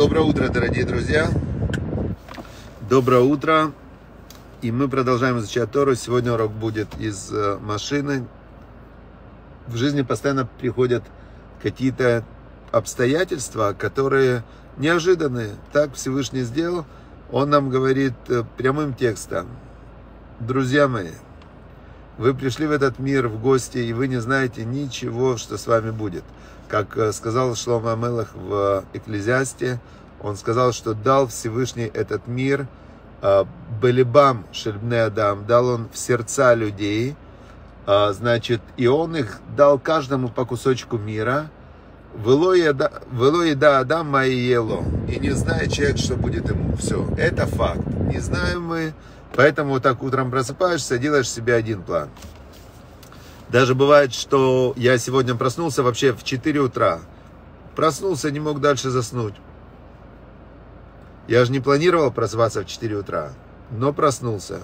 Доброе утро, дорогие друзья! Доброе утро! И мы продолжаем изучать Тору. Сегодня урок будет из э, машины. В жизни постоянно приходят какие-то обстоятельства, которые неожиданные. Так Всевышний сделал. Он нам говорит э, прямым текстом. Друзья мои, вы пришли в этот мир в гости, и вы не знаете ничего, что с вами будет. Как э, сказал Шлома Амелах в э, Экклезиасте, он сказал, что дал Всевышний этот мир э, Балибам Шельбне Адам, дал он в сердца людей, значит, и он их дал каждому по кусочку мира, «Вело еда Адам Майело». И не знает человек, что будет ему. Все, это факт. Не знаем мы, поэтому вот так утром просыпаешься, делаешь себе один план. Даже бывает, что я сегодня проснулся вообще в 4 утра. Проснулся, не мог дальше заснуть. Я же не планировал прозваться в 4 утра, но проснулся.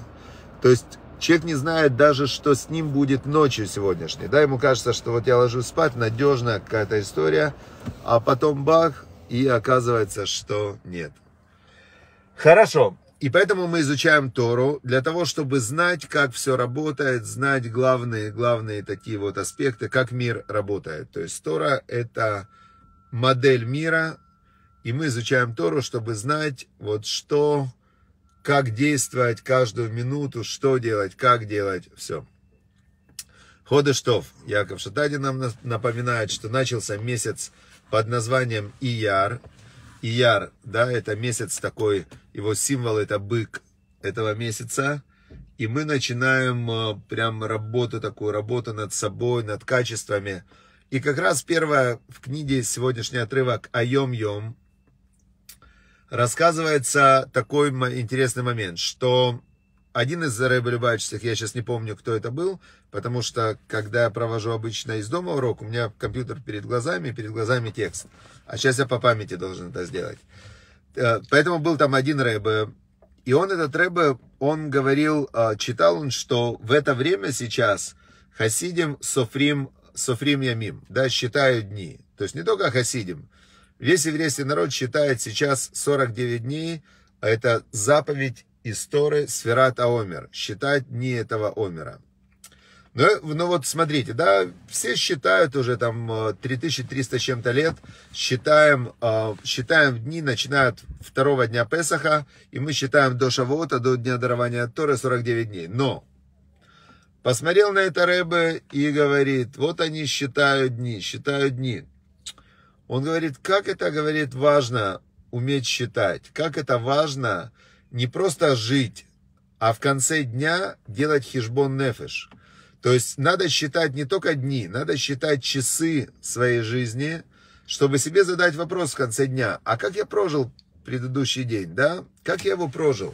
То есть человек не знает даже, что с ним будет ночью сегодняшней. Да, ему кажется, что вот я ложусь спать, надежная какая-то история, а потом бах, и оказывается, что нет. Хорошо, и поэтому мы изучаем Тору для того, чтобы знать, как все работает, знать главные, главные такие вот аспекты, как мир работает. То есть Тора – это модель мира, и мы изучаем Тору, чтобы знать, вот что, как действовать каждую минуту, что делать, как делать, все. Ходы штов. Яков Шатадин нам напоминает, что начался месяц под названием Ияр, Ияр, да, это месяц такой, его символ это бык этого месяца. И мы начинаем э, прям работу такую, работу над собой, над качествами. И как раз первая в книге сегодняшний отрывок «Айом-йом» рассказывается такой интересный момент, что один из зараболевающих, я сейчас не помню, кто это был, потому что, когда я провожу обычно из дома урок, у меня компьютер перед глазами, перед глазами текст. А сейчас я по памяти должен это сделать. Э, поэтому был там один рэбе, и он этот рэбе, он говорил, э, читал он, что в это время сейчас хасидим софрим, софрим ямим, да, считают дни. То есть не только хасидим, весь еврейский народ считает сейчас 49 дней, а это заповедь исторы Торы Сферат считать не этого Омера. Ну, э, ну вот смотрите, да, все считают уже там 3300 э, чем-то лет, считаем, э, считаем дни, начинают второго дня Песаха, и мы считаем до Шавота, до дня дарования Торы 49 дней. Но посмотрел на это Рэбе и говорит, вот они считают дни, считают дни. Он говорит, как это, говорит, важно уметь считать, как это важно не просто жить, а в конце дня делать хижбон нефеш. То есть надо считать не только дни, надо считать часы своей жизни, чтобы себе задать вопрос в конце дня, а как я прожил предыдущий день, да? Как я его прожил?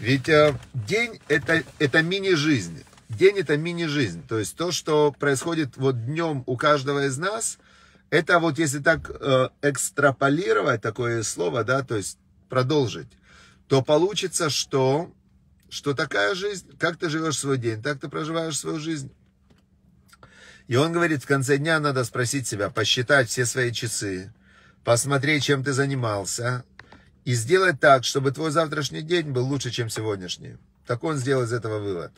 Ведь э, день это, это мини-жизнь. День это мини-жизнь. То есть то, что происходит вот днем у каждого из нас, это вот если так э, экстраполировать такое слово, да, то есть продолжить то получится, что, что такая жизнь, как ты живешь свой день, так ты проживаешь свою жизнь. И он говорит, в конце дня надо спросить себя, посчитать все свои часы, посмотреть, чем ты занимался, и сделать так, чтобы твой завтрашний день был лучше, чем сегодняшний. Так он сделал из этого вывод.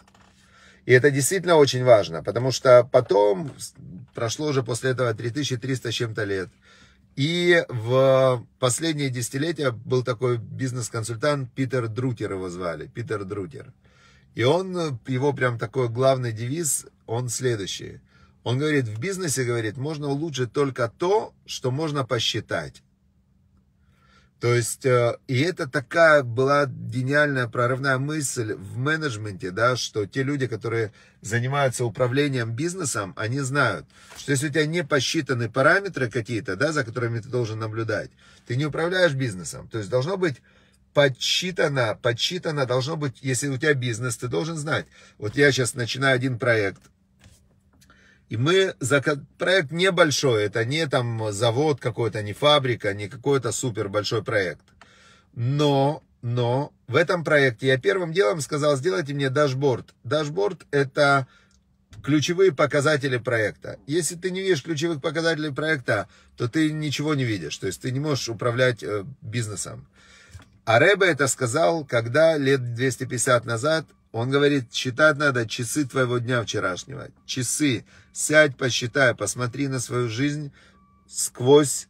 И это действительно очень важно, потому что потом, прошло уже после этого 3300 с чем-то лет, и в последнее десятилетие был такой бизнес-консультант Питер Друтер его звали, Питер Друтер. И он, его прям такой главный девиз, он следующий. Он говорит, в бизнесе, говорит, можно улучшить только то, что можно посчитать. То есть, э, и это такая была гениальная прорывная мысль в менеджменте, да, что те люди, которые занимаются управлением бизнесом, они знают, что если у тебя не посчитаны параметры какие-то, да, за которыми ты должен наблюдать, ты не управляешь бизнесом. То есть, должно быть подсчитано, подсчитано должно быть, если у тебя бизнес, ты должен знать. Вот я сейчас начинаю один проект, и мы, проект небольшой, это не там завод какой-то, не фабрика, не какой-то супер большой проект. Но, но в этом проекте я первым делом сказал, сделайте мне дашборд. Дашборд это ключевые показатели проекта. Если ты не видишь ключевых показателей проекта, то ты ничего не видишь, то есть ты не можешь управлять э, бизнесом. А Рэбе это сказал, когда лет 250 назад он говорит, считать надо часы твоего дня вчерашнего. Часы. Сядь, посчитай, посмотри на свою жизнь сквозь,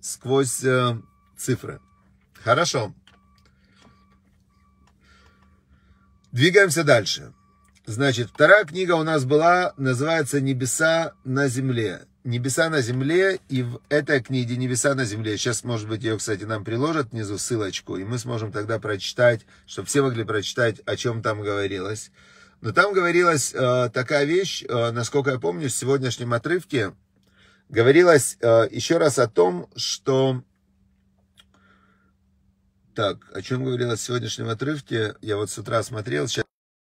сквозь э, цифры. Хорошо. Двигаемся дальше. Значит, вторая книга у нас была, называется «Небеса на земле». «Небеса на земле», и в этой книге «Небеса на земле», сейчас, может быть, ее, кстати, нам приложат внизу ссылочку, и мы сможем тогда прочитать, чтобы все могли прочитать, о чем там говорилось. Но там говорилась э, такая вещь, э, насколько я помню, в сегодняшнем отрывке, говорилось э, еще раз о том, что... Так, о чем говорилось в сегодняшнем отрывке, я вот с утра смотрел, сейчас...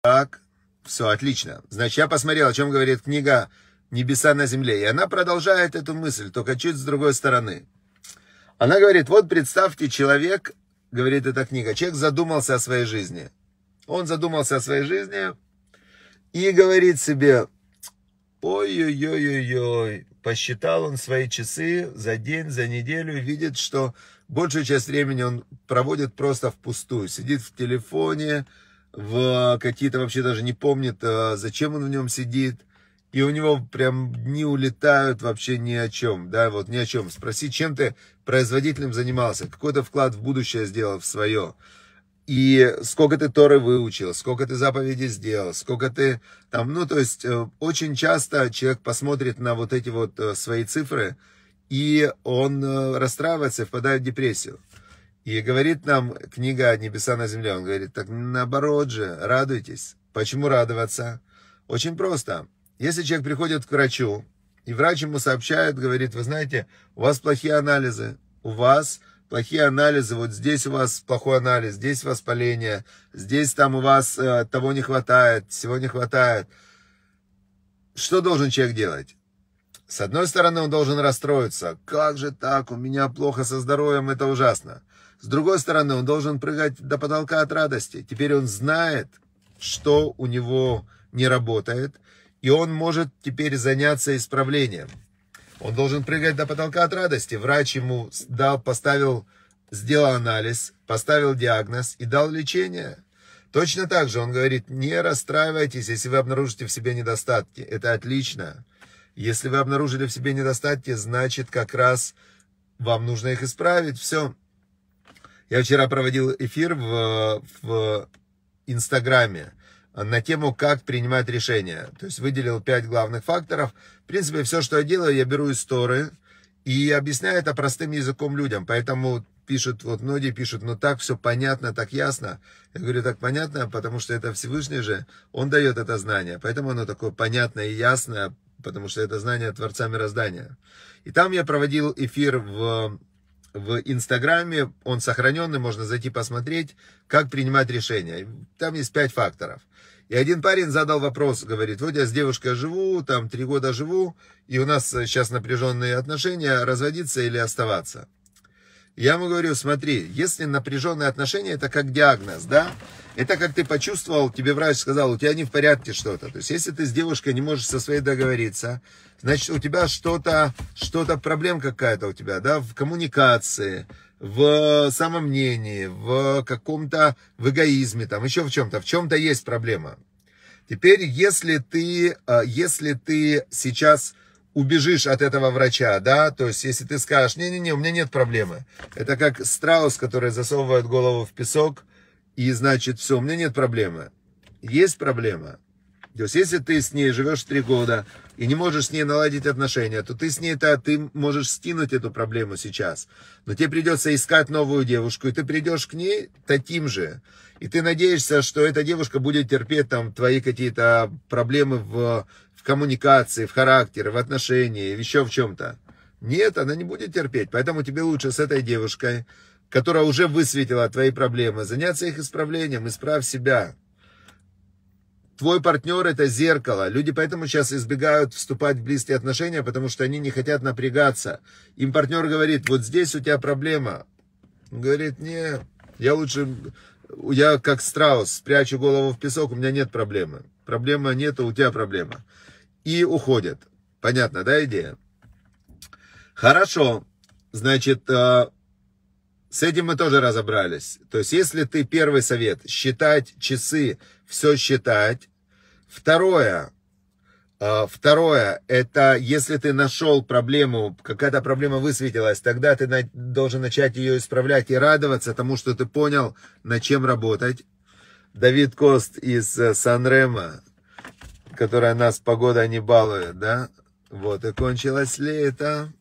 Так, все, отлично. Значит, я посмотрел, о чем говорит книга небеса на земле. И она продолжает эту мысль, только чуть с другой стороны. Она говорит, вот представьте, человек, говорит эта книга, человек задумался о своей жизни. Он задумался о своей жизни и говорит себе, ой-ой-ой-ой-ой, посчитал он свои часы за день, за неделю, и видит, что большую часть времени он проводит просто впустую, сидит в телефоне, в а, какие-то вообще даже не помнит, а, зачем он в нем сидит, и у него прям дни улетают вообще ни о чем, да, вот ни о чем. Спроси, чем ты производителем занимался, какой-то вклад в будущее сделал, в свое, и сколько ты Торы выучил, сколько ты заповедей сделал, сколько ты там, ну, то есть э, очень часто человек посмотрит на вот эти вот э, свои цифры, и он э, расстраивается, впадает в депрессию. И говорит нам книга «Небеса на земле», он говорит, так наоборот же, радуйтесь. Почему радоваться? Очень просто. Если человек приходит к врачу, и врач ему сообщает, говорит, вы знаете, у вас плохие анализы, у вас плохие анализы, вот здесь у вас плохой анализ, здесь воспаление, здесь там у вас э, того не хватает, всего не хватает. Что должен человек делать? С одной стороны, он должен расстроиться. Как же так? У меня плохо со здоровьем, это ужасно. С другой стороны, он должен прыгать до потолка от радости. Теперь он знает, что у него не работает – и он может теперь заняться исправлением. Он должен прыгать до потолка от радости. Врач ему дал, поставил, сделал анализ, поставил диагноз и дал лечение. Точно так же он говорит, не расстраивайтесь, если вы обнаружите в себе недостатки. Это отлично. Если вы обнаружили в себе недостатки, значит как раз вам нужно их исправить. Все. Я вчера проводил эфир в, в Инстаграме на тему, как принимать решения. То есть выделил пять главных факторов. В принципе, все, что я делаю, я беру истории и объясняю это простым языком людям. Поэтому пишут, вот многие пишут, ну так все понятно, так ясно. Я говорю, так понятно, потому что это Всевышний же, он дает это знание. Поэтому оно такое понятное и ясное, потому что это знание Творца Мироздания. И там я проводил эфир в в Инстаграме, он сохраненный, можно зайти посмотреть, как принимать решения. Там есть пять факторов. И один парень задал вопрос, говорит, вот я с девушкой живу, там три года живу, и у нас сейчас напряженные отношения, разводиться или оставаться. Я ему говорю, смотри, если напряженные отношения, это как диагноз, да? Это как ты почувствовал, тебе врач сказал, у тебя не в порядке что-то. То есть, если ты с девушкой не можешь со своей договориться, значит, у тебя что-то, что-то проблем какая-то у тебя, да, в коммуникации, в самомнении, в каком-то, в эгоизме, там, еще в чем-то. В чем-то есть проблема. Теперь, если ты, э, если ты сейчас убежишь от этого врача, да, то есть если ты скажешь, не-не-не, у меня нет проблемы, это как страус, который засовывает голову в песок, и значит, все, у меня нет проблемы. Есть проблема. То есть если ты с ней живешь три года и не можешь с ней наладить отношения, то ты с ней-то, ты можешь скинуть эту проблему сейчас. Но тебе придется искать новую девушку, и ты придешь к ней таким же. И ты надеешься, что эта девушка будет терпеть там твои какие-то проблемы в коммуникации, в характере, в отношении, еще в чем-то. Нет, она не будет терпеть. Поэтому тебе лучше с этой девушкой, которая уже высветила твои проблемы, заняться их исправлением, исправь себя. Твой партнер это зеркало. Люди поэтому сейчас избегают вступать в близкие отношения, потому что они не хотят напрягаться. Им партнер говорит, вот здесь у тебя проблема. Он говорит, не, я лучше, я как страус, прячу голову в песок, у меня нет проблемы. Проблема нет, а у тебя проблема и уходят. Понятно, да, идея? Хорошо. Значит, э, с этим мы тоже разобрались. То есть, если ты первый совет, считать часы, все считать. Второе, э, Второе, это если ты нашел проблему, какая-то проблема высветилась, тогда ты на, должен начать ее исправлять и радоваться тому, что ты понял, над чем работать. Давид Кост из э, Санрема которая нас погода не балует, да? Вот и кончилось лето.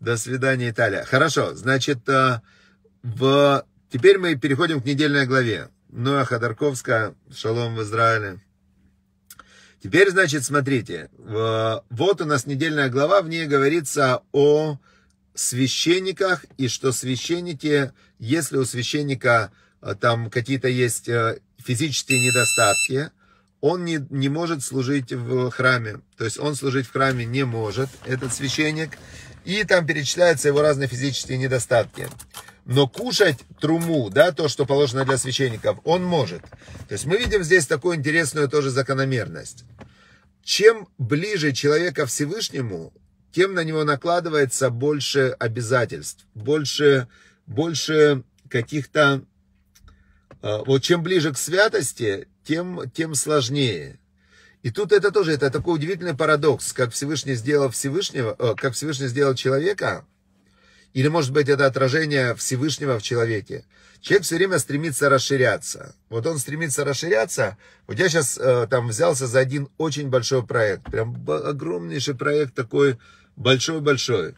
До свидания, Италия. Хорошо, значит, э, в... теперь мы переходим к недельной главе. Ну, а Ходорковская, шалом в Израиле. Теперь, значит, смотрите, вот у нас недельная глава, в ней говорится о священниках, и что священники, если у священника э, там какие-то есть э, физические недостатки, он не, не может служить в храме. То есть он служить в храме не может, этот священник. И там перечисляются его разные физические недостатки. Но кушать труму, да, то, что положено для священников, он может. То есть мы видим здесь такую интересную тоже закономерность. Чем ближе человека Всевышнему, тем на него накладывается больше обязательств, больше, больше каких-то... А, вот чем ближе к святости, тем, тем сложнее. И тут это тоже, это такой удивительный парадокс, как Всевышний сделал Всевышнего, э, как Всевышний сделал человека, или, может быть, это отражение Всевышнего в человеке. Человек все время стремится расширяться. Вот он стремится расширяться. Вот я сейчас э, там взялся за один очень большой проект. Прям огромнейший проект такой большой-большой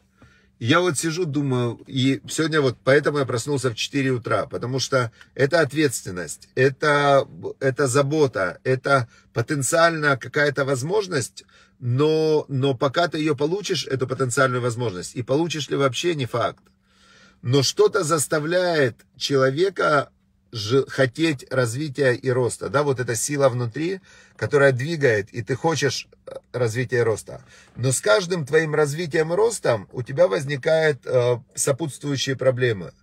я вот сижу, думаю, и сегодня вот поэтому я проснулся в 4 утра, потому что это ответственность, это, это забота, это потенциально какая-то возможность, но, но пока ты ее получишь, эту потенциальную возможность, и получишь ли вообще не факт. Но что-то заставляет человека хотеть развития и роста. Да, вот эта сила внутри, которая двигает, и ты хочешь э, развития и роста. Но с каждым твоим развитием и ростом у тебя возникают э, сопутствующие проблемы –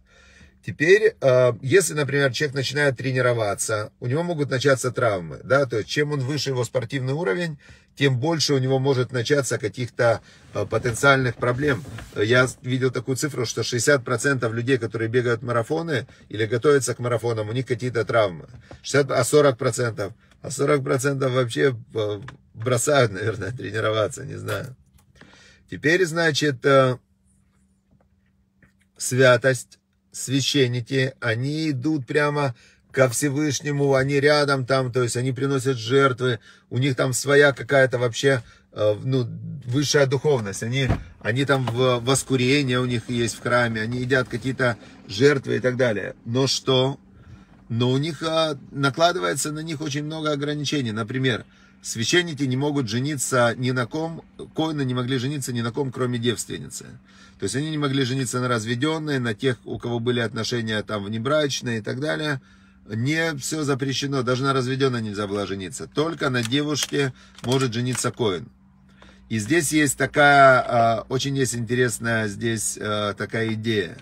Теперь, э, если, например, человек начинает тренироваться, у него могут начаться травмы, да, то есть чем он выше его спортивный уровень, тем больше у него может начаться каких-то э, потенциальных проблем. Я видел такую цифру, что 60% людей, которые бегают марафоны или готовятся к марафонам, у них какие-то травмы. 60, а 40%? А 40% вообще э, бросают, наверное, тренироваться, не знаю. Теперь, значит, святость священники, они идут прямо ко Всевышнему, они рядом там, то есть они приносят жертвы, у них там своя какая-то вообще э, ну, высшая духовность, они, они там в воскурение у них есть в храме, они едят какие-то жертвы и так далее. Но что? Но у них а, накладывается на них очень много ограничений. Например, священники не могут жениться ни на ком, коины не могли жениться ни на ком, кроме девственницы. То есть они не могли жениться на разведенные, на тех, у кого были отношения там внебрачные и так далее. Не все запрещено, даже на разведенной нельзя было жениться. Только на девушке может жениться коин. И здесь есть такая, а, очень есть интересная здесь а, такая идея.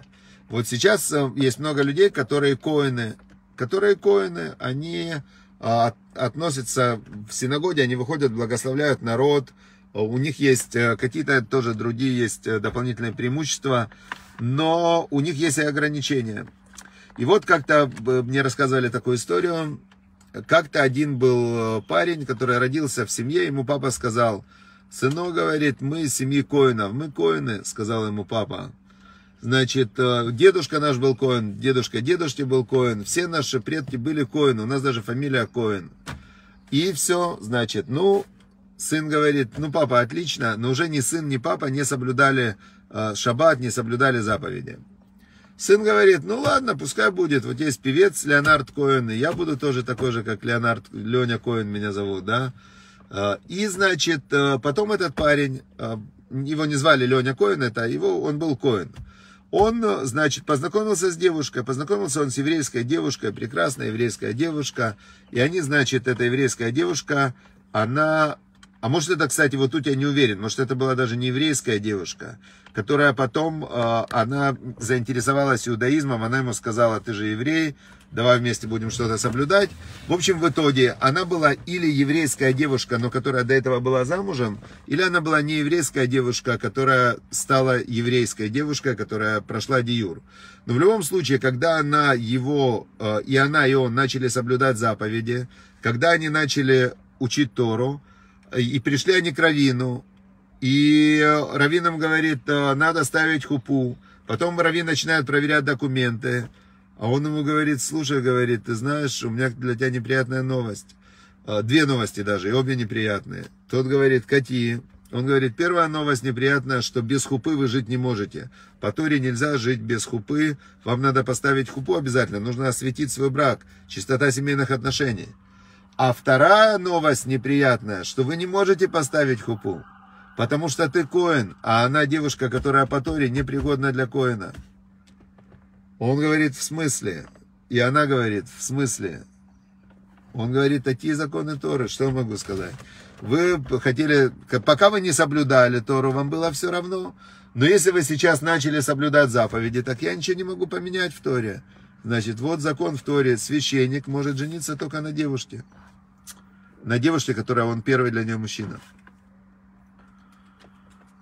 Вот сейчас э, есть много людей, которые коины, которые коины, они а, относятся в синагоге, они выходят, благословляют народ, у них есть э, какие-то тоже другие есть э, дополнительные преимущества, но у них есть и ограничения. И вот как-то э, мне рассказывали такую историю. Как-то один был парень, который родился в семье, ему папа сказал, сынок, говорит, мы из семьи Коинов, мы Коины, сказал ему папа. Значит, э, дедушка наш был Коин, дедушка дедушки был Коин, все наши предки были Коин, у нас даже фамилия Коин. И все, значит, ну, сын говорит, ну, папа, отлично, но уже ни сын, ни папа не соблюдали э, шаббат, не соблюдали заповеди. Сын говорит, ну ладно, пускай будет, вот есть певец Леонард Коин, и я буду тоже такой же, как Леонард, Леня Коин меня зовут, да. Э, и, значит, потом этот парень, его не звали Леня Коин, это его, он был Коин. Он, значит, познакомился с девушкой, познакомился он с еврейской девушкой, прекрасная еврейская девушка, и они, значит, эта еврейская девушка, она, а может это, кстати, вот тут я не уверен, может это была даже не еврейская девушка, которая потом, а, она заинтересовалась иудаизмом, она ему сказала, ты же еврей, давай вместе будем что-то соблюдать. В общем, в итоге она была или еврейская девушка, но которая до этого была замужем, или она была не еврейская девушка, которая стала еврейской девушкой, которая прошла диюр. Но в любом случае, когда она его, а, и она, и он начали соблюдать заповеди, когда они начали учить Тору, и пришли они к Равину, и Равинам говорит, надо ставить хупу. Потом Равин начинает проверять документы. А он ему говорит, слушай, говорит, ты знаешь, у меня для тебя неприятная новость. А, две новости даже, и обе неприятные. Тот говорит, какие? Он говорит, первая новость неприятная, что без хупы вы жить не можете. По Торе нельзя жить без хупы. Вам надо поставить хупу обязательно. Нужно осветить свой брак. Чистота семейных отношений. А вторая новость неприятная, что вы не можете поставить хупу. Потому что ты Коин, а она девушка, которая по Торе непригодна для Коина. Он говорит, в смысле? И она говорит, в смысле? Он говорит, такие законы Торы, что я могу сказать? Вы хотели, пока вы не соблюдали Тору, вам было все равно. Но если вы сейчас начали соблюдать заповеди, так я ничего не могу поменять в Торе. Значит, вот закон в Торе, священник может жениться только на девушке. На девушке, которая он первый для нее мужчина.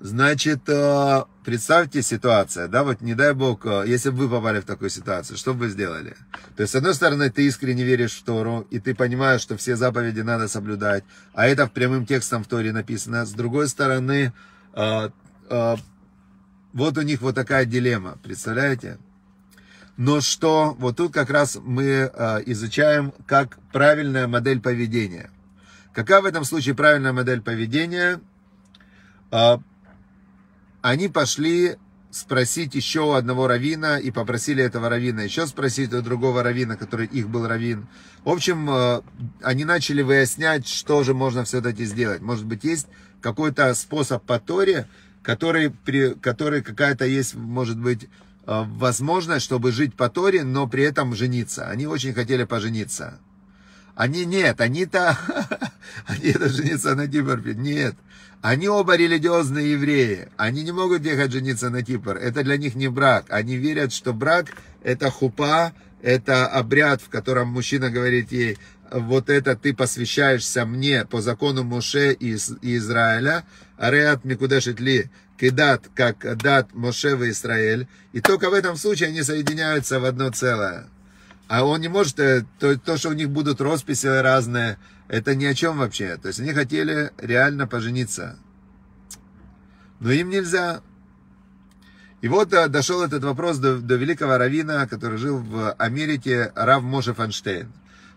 Значит, э, представьте ситуация, да, вот не дай бог, э, если бы вы попали в такую ситуацию, что бы вы сделали? То есть, с одной стороны, ты искренне веришь в Тору, и ты понимаешь, что все заповеди надо соблюдать, а это в прямым текстом в Торе написано. С другой стороны, э, вот у них вот такая дилемма, представляете? Но что, вот тут как раз мы изучаем, как правильная модель поведения. Какая в этом случае правильная модель поведения – они пошли спросить еще у одного равина и попросили этого равина еще спросить у другого равина, который их был равин. В общем, э, они начали выяснять, что же можно все-таки сделать. Может быть, есть какой-то способ по Торе, который, при, который какая-то есть, может быть, э, возможность, чтобы жить по Торе, но при этом жениться. Они очень хотели пожениться. Они нет, они-то, они это жениться на Гиберфе, нет. Они оба религиозные евреи. Они не могут ехать жениться на Кипр. Это для них не брак. Они верят, что брак это хупа, это обряд, в котором мужчина говорит ей, вот это ты посвящаешься мне по закону Моше из Израиля, Ареат Микудешит Ли, Кидат, как дат Моше в Израиль. И только в этом случае они соединяются в одно целое. А он не может, э, то, то, что у них будут росписи разные, это ни о чем вообще. То есть они хотели реально пожениться. Но им нельзя. И вот э, дошел этот вопрос до, до великого равина, который жил в Америке, Рав Моше Фанштейн.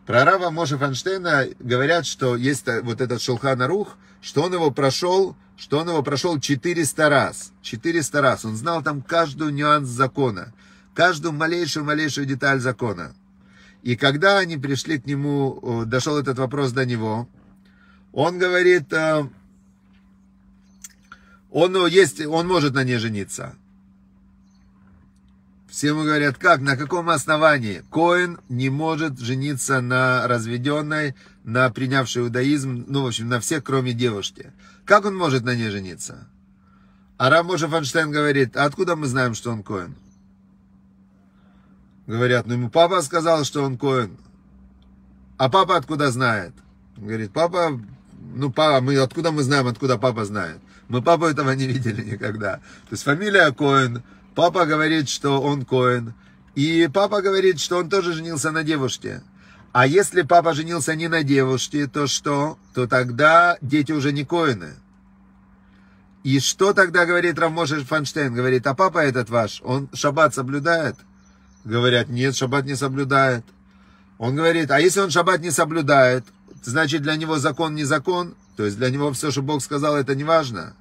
Про Рава Моше Фанштейна говорят, что есть э, вот этот Шулхан Арух, что он его прошел, что он его прошел 400 раз. 400 раз. Он знал там каждый нюанс закона, каждую малейшую-малейшую деталь закона. И когда они пришли к нему, э, дошел этот вопрос до него, он говорит, э, он, э, есть, он может на ней жениться. Все ему говорят, как, на каком основании? Коин не может жениться на разведенной, на принявшей иудаизм, ну, в общем, на всех, кроме девушки. Как он может на ней жениться? Арам Моше Фанштейн говорит, а откуда мы знаем, что он Коин? Говорят, ну ему папа сказал, что он коин. А папа откуда знает? Он говорит, папа, ну папа, мы откуда мы знаем, откуда папа знает? Мы папу этого не видели никогда. То есть фамилия Коэн, папа говорит, что он Коэн, и папа говорит, что он тоже женился на девушке. А если папа женился не на девушке, то что? То тогда дети уже не Коины. И что тогда говорит Рамоша Фанштейн? Говорит, а папа этот ваш, он шаббат соблюдает? Говорят, нет, шаббат не соблюдает. Он говорит, а если он шаббат не соблюдает, значит для него закон не закон, то есть для него все, что Бог сказал, это не важно.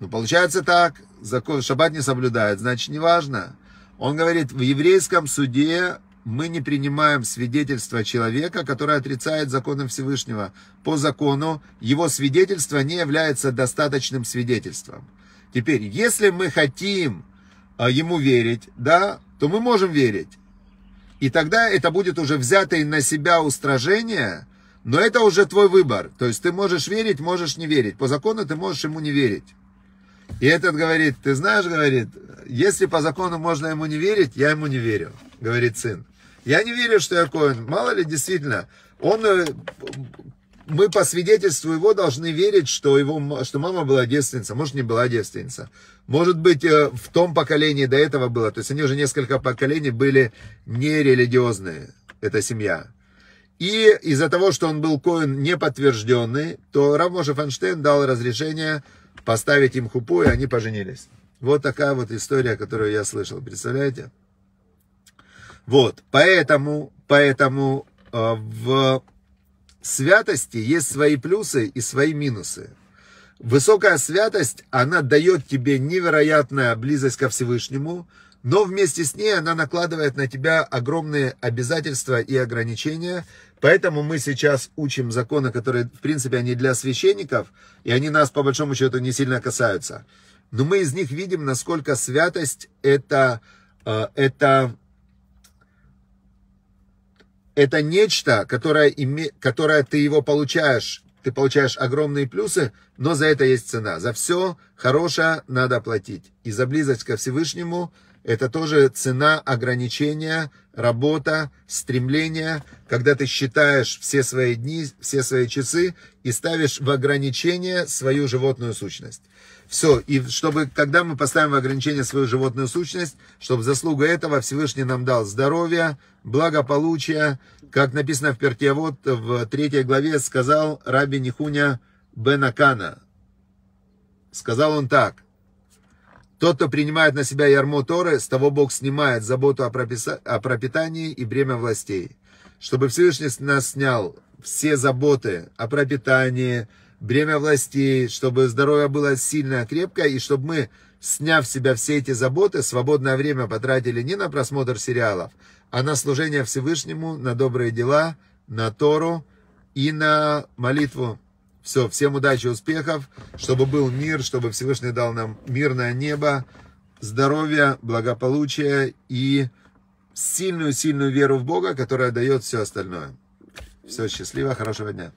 Ну, получается так, закон шаббат не соблюдает, значит не важно. Он говорит, в еврейском суде мы не принимаем свидетельство человека, который отрицает законы Всевышнего. По закону его свидетельство не является достаточным свидетельством. Теперь, если мы хотим а, ему верить, да, то мы можем верить. И тогда это будет уже взятое на себя устражение, но это уже твой выбор. То есть ты можешь верить, можешь не верить. По закону ты можешь ему не верить. И этот говорит, ты знаешь, говорит, если по закону можно ему не верить, я ему не верю, говорит сын. Я не верю, что я Коэн. Мало ли, действительно, он, э, мы по свидетельству его должны верить, что, его, что мама была девственница, может, не была девственница. Может быть, э, в том поколении до этого было. То есть они уже несколько поколений были нерелигиозные, эта семья. И из-за того, что он был коин неподтвержденный, то Рав Моше Фанштейн дал разрешение поставить им хупу, и они поженились. Вот такая вот история, которую я слышал, представляете? Вот, поэтому, поэтому э, в святости есть свои плюсы и свои минусы. Высокая святость, она дает тебе невероятная близость ко Всевышнему, но вместе с ней она накладывает на тебя огромные обязательства и ограничения. Поэтому мы сейчас учим законы, которые, в принципе, они для священников, и они нас, по большому счету, не сильно касаются. Но мы из них видим, насколько святость это, э, это, это нечто, которое, име, которое ты его получаешь ты получаешь огромные плюсы, но за это есть цена. За все хорошее надо платить. И за близость ко Всевышнему это тоже цена ограничения, работа, стремление, когда ты считаешь все свои дни, все свои часы и ставишь в ограничение свою животную сущность. Все, и чтобы, когда мы поставим в ограничение свою животную сущность, чтобы заслуга этого Всевышний нам дал здоровье, благополучие, как написано в Пертьявод в третьей главе, сказал Раби Нихуня Бенакана. Сказал он так. Тот, кто принимает на себя ярмо Торы, с того Бог снимает заботу о, прописа... о пропитании и бремя властей. Чтобы Всевышний нас снял все заботы о пропитании, бремя власти, чтобы здоровье было сильное, крепкое, и чтобы мы, сняв с себя все эти заботы, свободное время потратили не на просмотр сериалов, а на служение Всевышнему, на добрые дела, на Тору и на молитву. Все, всем удачи, успехов, чтобы был мир, чтобы Всевышний дал нам мирное небо, здоровье, благополучие и сильную-сильную веру в Бога, которая дает все остальное. Все, счастливо, хорошего дня.